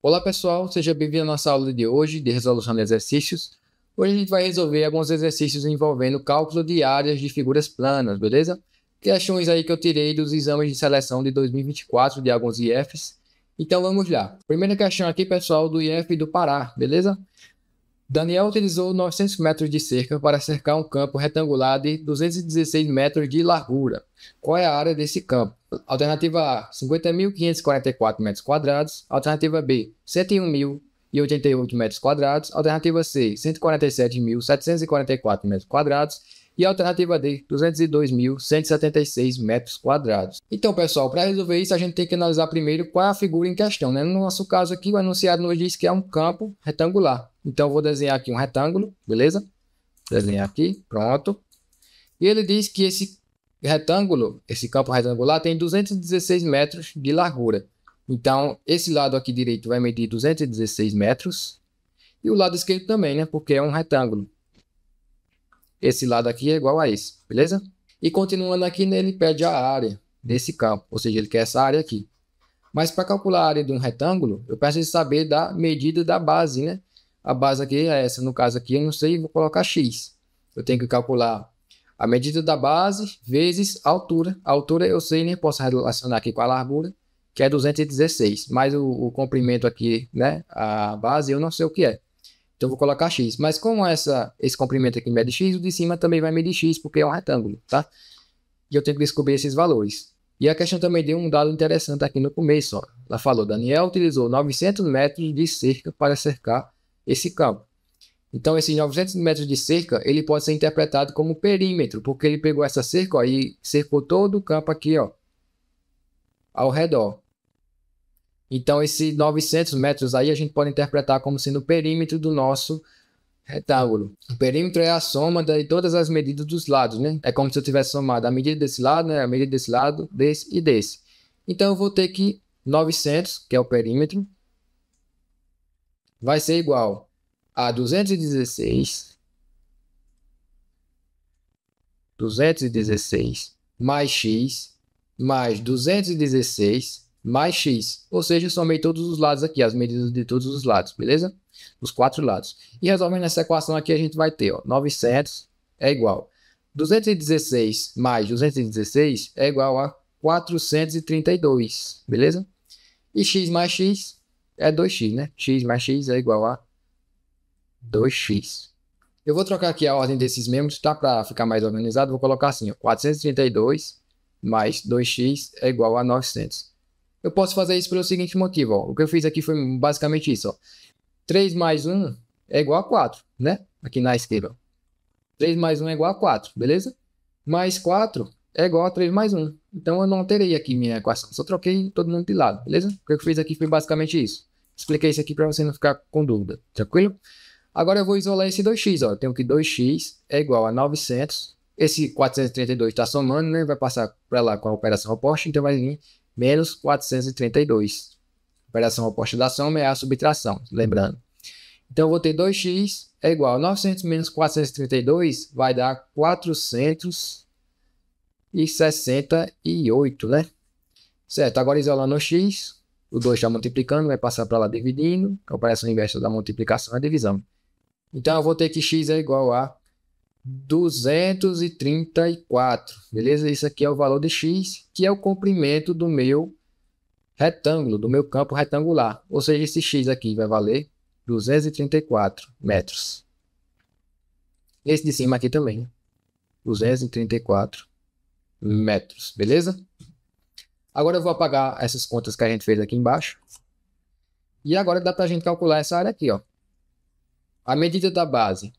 Olá pessoal, seja bem-vindo à nossa aula de hoje de resolução de exercícios. Hoje a gente vai resolver alguns exercícios envolvendo cálculo de áreas de figuras planas, beleza? Questões aí que eu tirei dos exames de seleção de 2024 de alguns IFs. Então vamos lá. Primeira questão aqui, pessoal, do IF do Pará, beleza? Daniel utilizou 900 metros de cerca para cercar um campo retangular de 216 metros de largura. Qual é a área desse campo? Alternativa A, 50.544 metros quadrados. Alternativa B, 101.088 metros quadrados. Alternativa C, 147.744 metros quadrados. E alternativa D, 202.176 metros quadrados. Então, pessoal, para resolver isso, a gente tem que analisar primeiro qual é a figura em questão. Né? No nosso caso aqui, o enunciado nos diz que é um campo retangular. Então, eu vou desenhar aqui um retângulo, beleza? Desenhar aqui, pronto. E ele diz que esse retângulo, esse campo retangular, tem 216 metros de largura. Então, esse lado aqui direito vai medir 216 metros. E o lado esquerdo também, né? Porque é um retângulo. Esse lado aqui é igual a esse, beleza? E continuando aqui, ele pede a área desse campo. Ou seja, ele quer essa área aqui. Mas para calcular a área de um retângulo, eu preciso saber da medida da base, né? A base aqui é essa. No caso aqui, eu não sei, vou colocar x. Eu tenho que calcular a medida da base vezes a altura. A altura eu sei, nem né? Posso relacionar aqui com a largura, que é 216. Mas o, o comprimento aqui, né? A base eu não sei o que é. Então vou colocar x. Mas como essa, esse comprimento aqui mede x, o de cima também vai medir x, porque é um retângulo, tá? E eu tenho que descobrir esses valores. E a questão também deu um dado interessante aqui no começo. Ó. Ela falou, Daniel utilizou 900 metros de cerca para cercar esse campo. Então, esse 900 metros de cerca, ele pode ser interpretado como perímetro, porque ele pegou essa cerca ó, e cercou todo o campo aqui, ó, ao redor. Então, esse 900 metros aí a gente pode interpretar como sendo o perímetro do nosso retângulo. O perímetro é a soma de todas as medidas dos lados, né? É como se eu tivesse somado a medida desse lado, né? A medida desse lado, desse e desse. Então, eu vou ter que 900, que é o perímetro, vai ser igual a 216, 216 mais x mais 216 mais x. Ou seja, somei todos os lados aqui, as medidas de todos os lados, beleza? Os quatro lados. E resolvendo essa equação aqui, a gente vai ter ó, 900 é igual. 216 mais 216 é igual a 432, beleza? E x mais x é 2x, né? x mais x é igual a 2x. Eu vou trocar aqui a ordem desses membros, tá? Para ficar mais organizado, vou colocar assim, ó, 432 mais 2x é igual a 900. Eu posso fazer isso pelo seguinte motivo, ó. O que eu fiz aqui foi basicamente isso, ó. 3 mais 1 é igual a 4, né? Aqui na esquerda, ó. 3 mais 1 é igual a 4, beleza? Mais 4 é igual a 3 mais 1. Então, eu não alterei aqui minha equação, só troquei todo mundo de lado, beleza? O que eu fiz aqui foi basicamente isso. Expliquei isso aqui para você não ficar com dúvida, tranquilo? Agora eu vou isolar esse 2x, ó. Eu tenho que 2x é igual a 900. Esse 432 está somando, né? Vai passar para lá com a operação oposta, então vai vir menos 432. A operação oposta da soma é a subtração, lembrando. Então eu vou ter 2x é igual a 900 menos 432 vai dar 468, né? Certo, agora isolando o x, o 2 está multiplicando, vai passar para lá dividindo, a operação inversa da multiplicação é a divisão. Então, eu vou ter que x é igual a 234, beleza? Isso aqui é o valor de x, que é o comprimento do meu retângulo, do meu campo retangular. Ou seja, esse x aqui vai valer 234 metros. Esse de cima aqui também, 234 metros, beleza? Agora eu vou apagar essas contas que a gente fez aqui embaixo. E agora dá para a gente calcular essa área aqui, ó. A medida da base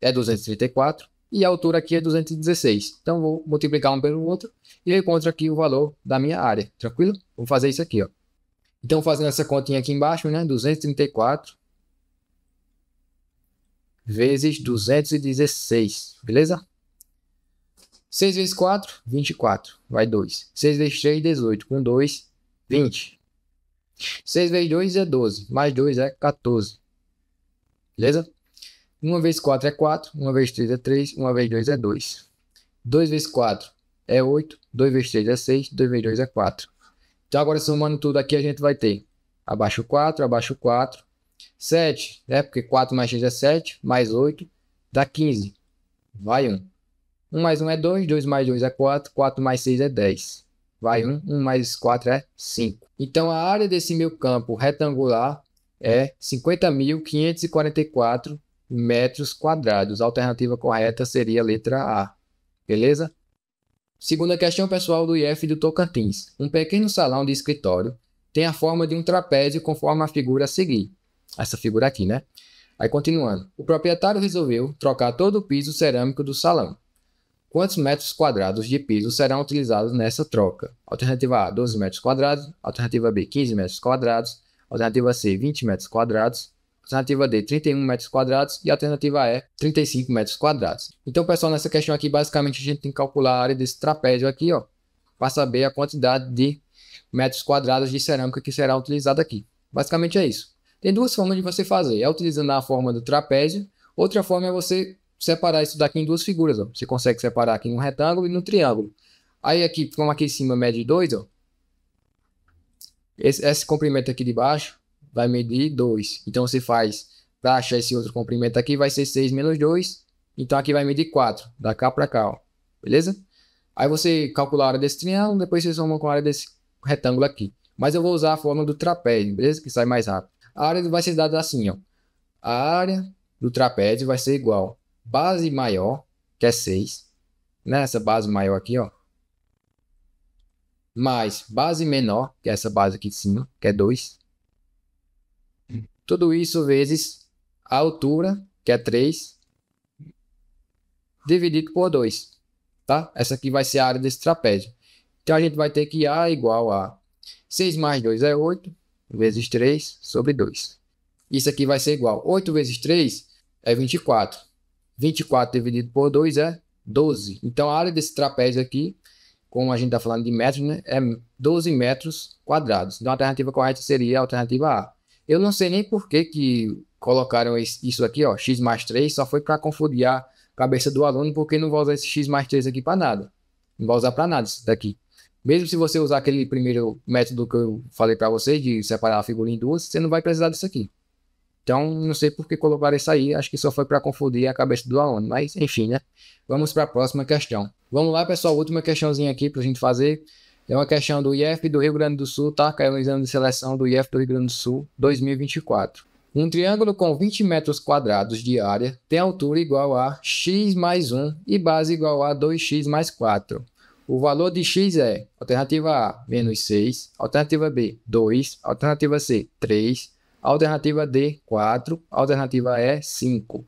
é 234 e a altura aqui é 216. Então, vou multiplicar um pelo outro e eu encontro aqui o valor da minha área, tranquilo? Vou fazer isso aqui, ó. Então, fazendo essa continha aqui embaixo, né? 234 vezes 216, beleza? 6 vezes 4, 24, vai 2. 6 vezes 3, 18, com 2, 20. 6 vezes 2 é 12, mais 2 é 14. Beleza? 1 é é é vezes 4 é 4, 1 vezes 3 é 3, 1 vezes 2 é 2. 2 vezes 4 é 8, 2 vezes 3 é 6, 2 vezes 2 é 4. Então agora somando tudo aqui a gente vai ter abaixo 4, abaixo 4, 7, né? Porque 4 mais 6 é 7, mais 8 dá 15. Vai 1. 1 mais 1 é 2, 2 mais 2 é 4, 4 mais 6 é 10. Vai 1, 1 mais 4 é 5. Então a área desse meu campo retangular é 50.544 metros quadrados. A alternativa correta seria a letra A. Beleza? Segunda questão pessoal do IF do Tocantins. Um pequeno salão de escritório tem a forma de um trapézio conforme a figura a seguir. Essa figura aqui, né? Aí continuando. O proprietário resolveu trocar todo o piso cerâmico do salão. Quantos metros quadrados de piso serão utilizados nessa troca? Alternativa A, 12 metros quadrados. Alternativa B, 15 metros quadrados. Alternativa C, 20 metros quadrados. Alternativa D, 31 metros quadrados. E alternativa E, 35 metros quadrados. Então, pessoal, nessa questão aqui, basicamente, a gente tem que calcular a área desse trapézio aqui, ó. Para saber a quantidade de metros quadrados de cerâmica que será utilizada aqui. Basicamente é isso. Tem duas formas de você fazer. É utilizando a forma do trapézio. Outra forma é você separar isso daqui em duas figuras. Ó. Você consegue separar aqui em um retângulo e no triângulo. Aí aqui, como aqui em cima mede 2, ó. Esse, esse comprimento aqui de baixo vai medir 2. Então você faz para achar esse outro comprimento aqui, vai ser 6 menos 2. Então aqui vai medir 4, da cá para cá, ó. beleza? Aí você calcula a área desse triângulo, depois você soma com a área desse retângulo aqui. Mas eu vou usar a forma do trapézio, beleza? Que sai mais rápido. A área vai ser dada assim, ó. A área do trapézio vai ser igual base maior, que é 6, nessa base maior aqui, ó, mais base menor, que é essa base aqui de cima, que é 2. Tudo isso vezes a altura, que é 3, dividido por 2. Tá? Essa aqui vai ser a área desse trapézio. Então a gente vai ter que A é igual a 6 mais 2 é 8, vezes 3 sobre 2. Isso aqui vai ser igual. 8 vezes 3 é 24. 24 dividido por 2 é 12. Então a área desse trapézio aqui como a gente está falando de metros, né, é 12 metros quadrados. Então a alternativa correta seria a alternativa A. Eu não sei nem por que, que colocaram isso aqui, ó, x mais 3, só foi para confundir a cabeça do aluno, porque não vai usar esse x mais 3 aqui para nada. Não vai usar para nada isso daqui. Mesmo se você usar aquele primeiro método que eu falei para vocês, de separar a figurinha em duas, você não vai precisar disso aqui. Então, não sei por que colocaram isso aí, acho que só foi para confundir a cabeça do aluno, mas enfim, né? Vamos para a próxima questão. Vamos lá, pessoal, última questãozinha aqui para a gente fazer. É uma questão do IF do Rio Grande do Sul, tá? Caiu no exame de seleção do IF do Rio Grande do Sul 2024. Um triângulo com 20 metros quadrados de área tem altura igual a x mais 1 e base igual a 2x mais 4. O valor de x é alternativa A, menos 6, alternativa B, 2, alternativa C, 3, alternativa D, 4, alternativa E, 5.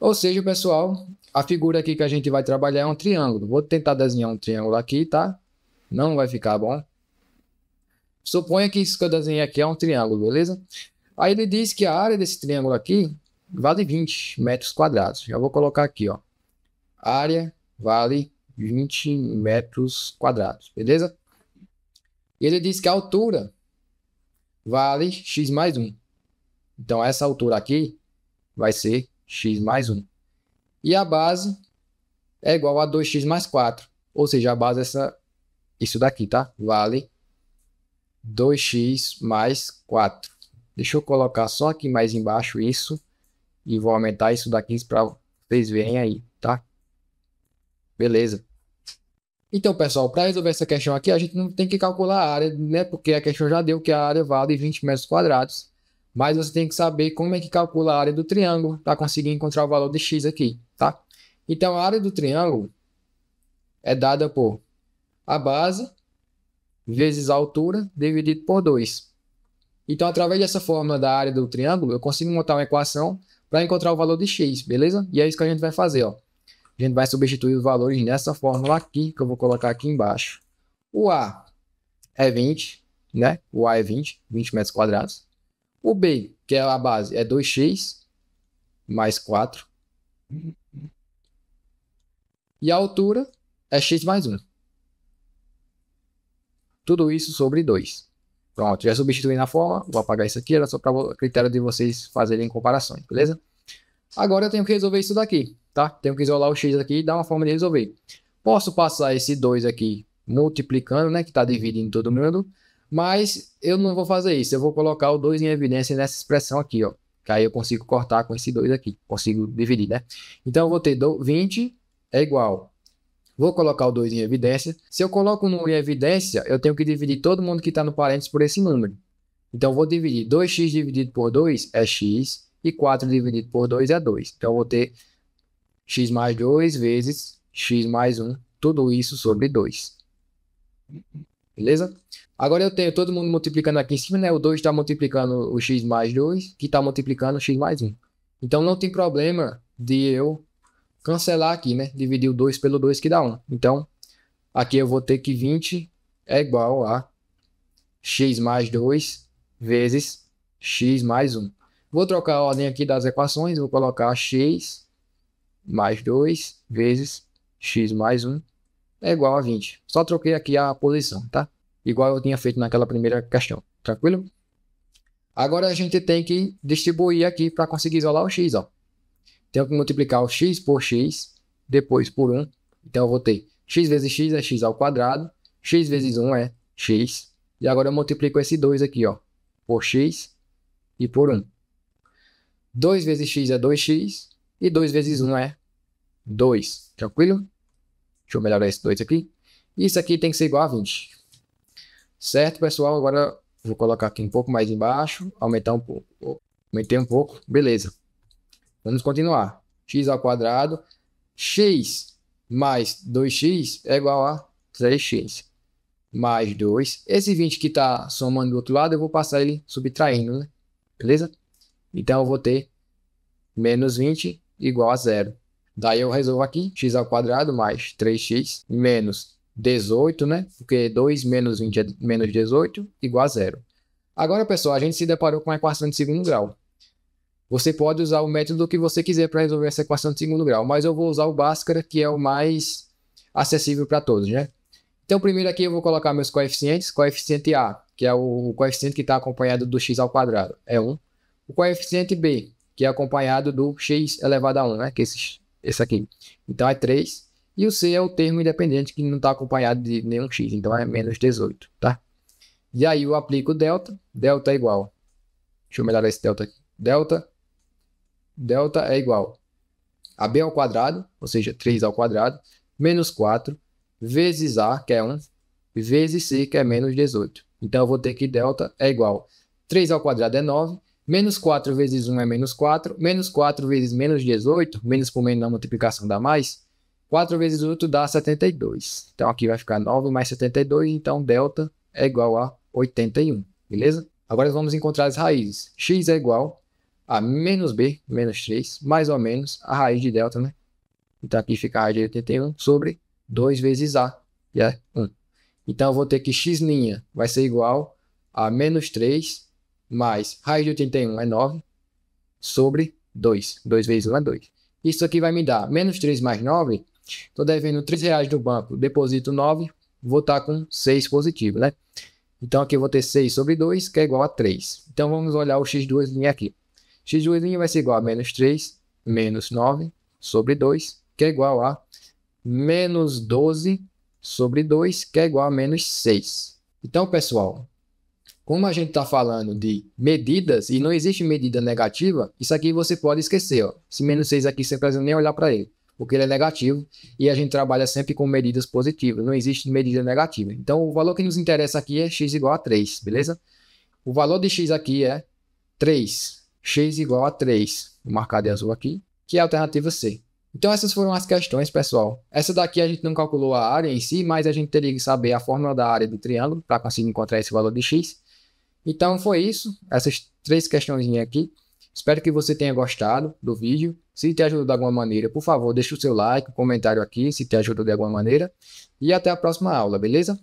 Ou seja, pessoal, a figura aqui que a gente vai trabalhar é um triângulo. Vou tentar desenhar um triângulo aqui, tá? Não vai ficar bom. Suponha que isso que eu desenhei aqui é um triângulo, beleza? Aí ele diz que a área desse triângulo aqui vale 20 metros quadrados. Já vou colocar aqui, ó. Área vale 20 metros quadrados, beleza? E ele diz que a altura vale x mais 1. Então, essa altura aqui vai ser x mais 1. E a base é igual a 2x mais 4. Ou seja, a base é essa, isso daqui, tá? Vale 2x mais 4. Deixa eu colocar só aqui mais embaixo isso. E vou aumentar isso daqui para vocês verem aí, tá? Beleza. Então, pessoal, para resolver essa questão aqui, a gente não tem que calcular a área, né? Porque a questão já deu que a área vale 20 metros quadrados. Mas você tem que saber como é que calcula a área do triângulo para conseguir encontrar o valor de x aqui, tá? Então, a área do triângulo é dada por a base vezes a altura dividido por 2. Então, através dessa fórmula da área do triângulo, eu consigo montar uma equação para encontrar o valor de x, beleza? E é isso que a gente vai fazer, ó. A gente vai substituir os valores nessa fórmula aqui, que eu vou colocar aqui embaixo. O A é 20, né? O A é 20, 20 metros quadrados. O B, que é a base, é 2x mais 4. E a altura é x mais 1. Tudo isso sobre 2. Pronto, já substituí na forma, vou apagar isso aqui, era só para o critério de vocês fazerem comparações, beleza? Agora eu tenho que resolver isso daqui, tá? Tenho que isolar o x aqui e dar uma forma de resolver. Posso passar esse 2 aqui multiplicando, né? Que está dividindo todo mundo. Mas eu não vou fazer isso. Eu vou colocar o 2 em evidência nessa expressão aqui, ó. Que aí eu consigo cortar com esse 2 aqui. Consigo dividir, né? Então eu vou ter 20 é igual. Vou colocar o 2 em evidência. Se eu coloco o número em evidência, eu tenho que dividir todo mundo que está no parênteses por esse número. Então eu vou dividir 2x dividido por 2 é x e 4 dividido por 2 é 2. Então, eu vou ter x mais 2 vezes x mais 1, tudo isso sobre 2. Beleza? Agora eu tenho todo mundo multiplicando aqui em cima, né? O 2 está multiplicando o x mais 2, que está multiplicando o x mais 1. Então, não tem problema de eu cancelar aqui, né? Dividir o 2 pelo 2 que dá 1. Então, aqui eu vou ter que 20 é igual a x mais 2 vezes x mais 1. Vou trocar a ordem aqui das equações, vou colocar x mais 2 vezes x mais 1 é igual a 20. Só troquei aqui a posição, tá? Igual eu tinha feito naquela primeira questão, tranquilo? Agora a gente tem que distribuir aqui para conseguir isolar o x, ó. Tenho que multiplicar o x por x, depois por 1. Então eu vou ter x vezes x é x ao quadrado, x vezes 1 é x. E agora eu multiplico esse 2 aqui, ó, por x e por 1. 2 vezes x é 2x. E 2 vezes 1 é 2. Tranquilo? Deixa eu melhorar esse 2 aqui. Isso aqui tem que ser igual a 20. Certo, pessoal? Agora vou colocar aqui um pouco mais embaixo. Aumentar um pouco. Aumentei um pouco. Beleza. Vamos continuar. x ao quadrado. x mais 2x é igual a 3x. Mais 2. Esse 20 que está somando do outro lado, eu vou passar ele subtraindo, né? Beleza? Então eu vou ter menos 20 igual a zero. Daí eu resolvo aqui, x ao quadrado mais 3x menos 18, né? Porque 2 menos 20 é menos 18 igual a zero. Agora, pessoal, a gente se deparou com uma equação de segundo grau. Você pode usar o método que você quiser para resolver essa equação de segundo grau, mas eu vou usar o Bhaskara, que é o mais acessível para todos, né? Então, primeiro aqui eu vou colocar meus coeficientes. Coeficiente A, que é o coeficiente que está acompanhado do x ao quadrado, é 1. O coeficiente B, que é acompanhado do x elevado a 1, né? que é esse, esse aqui. Então é 3. E o C é o termo independente que não está acompanhado de nenhum x, então é menos 18, tá? E aí eu aplico delta, delta é igual. Deixa eu melhorar esse delta aqui. Delta, delta é igual a b ao quadrado, ou seja, 3 ao quadrado, menos 4, vezes a, que é 1, vezes c, que é menos 18. Então, eu vou ter que delta é igual 3 ao quadrado é 9, Menos 4 vezes 1 é menos 4. Menos 4 vezes menos 18, menos por menos na multiplicação dá mais. 4 vezes 8 dá 72. Então aqui vai ficar 9 mais 72, então delta é igual a 81, beleza? Agora vamos encontrar as raízes. x é igual a menos b, menos 3, mais ou menos a raiz de delta, né? Então aqui fica a raiz de 81 sobre 2 vezes a, que é 1. Então eu vou ter que x' vai ser igual a menos 3 mais raiz de 81 é 9 sobre 2. 2 vezes 1 é 2. Isso aqui vai me dar menos 3 mais 9. Estou devendo 3 reais do banco, deposito 9, vou estar tá com 6 positivo, né? Então aqui eu vou ter 6 sobre 2, que é igual a 3. Então vamos olhar o x2' aqui. x2' vai ser igual a menos 3 menos 9 sobre 2, que é igual a menos 12 sobre 2, que é igual a menos 6. Então, pessoal, como a gente está falando de medidas e não existe medida negativa, isso aqui você pode esquecer. Ó. Esse menos 6 aqui você precisa nem olhar para ele, porque ele é negativo e a gente trabalha sempre com medidas positivas, não existe medida negativa. Então o valor que nos interessa aqui é x igual a 3, beleza? O valor de x aqui é 3, x igual a 3, vou marcar de azul aqui, que é a alternativa C. Então essas foram as questões, pessoal. Essa daqui a gente não calculou a área em si, mas a gente teria que saber a fórmula da área do triângulo para conseguir encontrar esse valor de x. Então foi isso, essas três questões aqui. Espero que você tenha gostado do vídeo. Se te ajudou de alguma maneira, por favor, deixa o seu like, um comentário aqui se te ajudou de alguma maneira. E até a próxima aula, beleza?